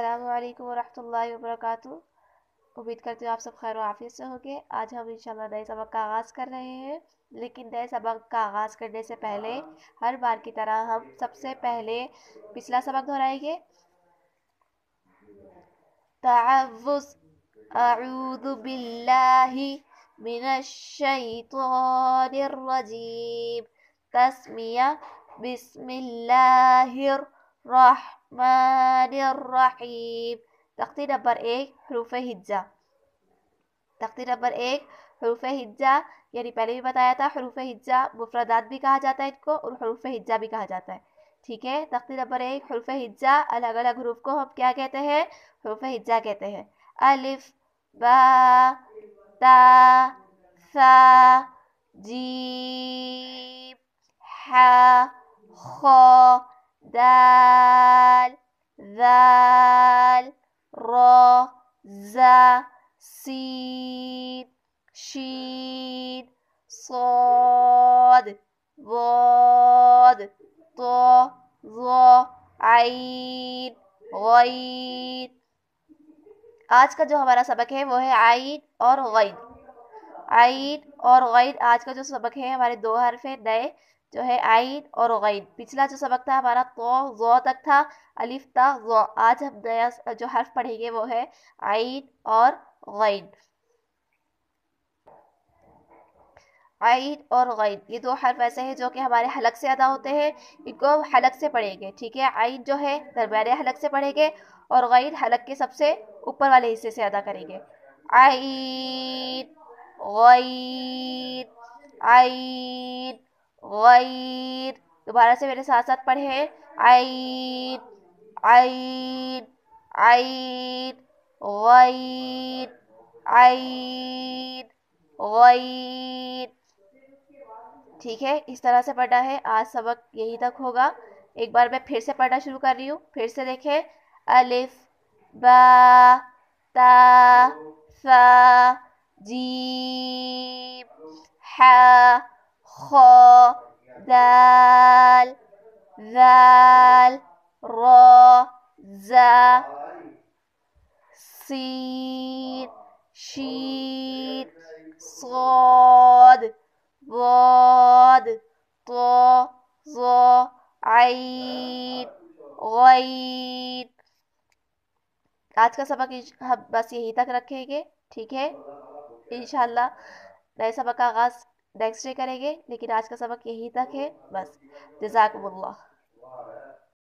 अल्लाम वरहमल वरक उम्मीद करती हूँ आप सब खैर वाफिय से होंगे आज हम इंशाल्लाह नए सबक का आगाज़ कर रहे हैं लेकिन नए सबक का आगाज़ करने से पहले हर बार की तरह हम सबसे पहले पिछला सबक दोहराएंगे तस्मिया बिस्मिल्लाहिर रहीम तख्ती नंबर एक हरूफ हिज्जा तख्ती नंबर एक हरूफ हिज्जा यानी पहले भी बताया था हरूफ हिज्जा मुफरदात भी कहा जाता है इनको और हरूफ हिज्जा भी कहा जाता है ठीक है तख्ती नंबर एक हरूफ हिज्जा अलग अलग हरूफ को हम क्या कहते हैं हरूफ हिज्जा कहते हैं अलिफ बा ता सा जी हा खो دال ذال را زا سید شید صاد ضاد طا ظا عید غید आज का जो हमारा सबक है वो है आईद और गईद आईद और गैद आज का जो सबक है हमारे दो हरफ है नए जो है आइन और गैद पिछला जो सबक था हमारा तो जो तक था अलिफ था जो आज हम नया जो हर्फ पढ़ेंगे वो है आइन और गैद आइन और गैन ये दो हर्फ ऐसे हैं जो कि हमारे हलक से अदा होते हैं इनको हम हलक से पढ़ेंगे ठीक है आइन जो है दरम्यान हलक से पढ़ेंगे और गैद हलक के सबसे ऊपर वाले हिस्से से अदा करेंगे आइन गैर आईर गैर दोबारा से मेरे साथ साथ पढ़े हैं आइन आईर गैर आइन गैर ठीक है इस तरह से पढ़ना है आज सबक यही तक होगा एक बार मैं फिर से पढ़ना शुरू कर रही हूँ फिर से देखें अलिफ बा ता सा जीप है खो रो जा सीन शीन صاد ضاد طا عين غين आज का सबक हम बस यहीं तक रखेंगे ठीक है इन नए सबक का आगाज़ नेक्स्ट डे करेंगे लेकिन आज का सबक यहीं तक है बस जजाकल्ला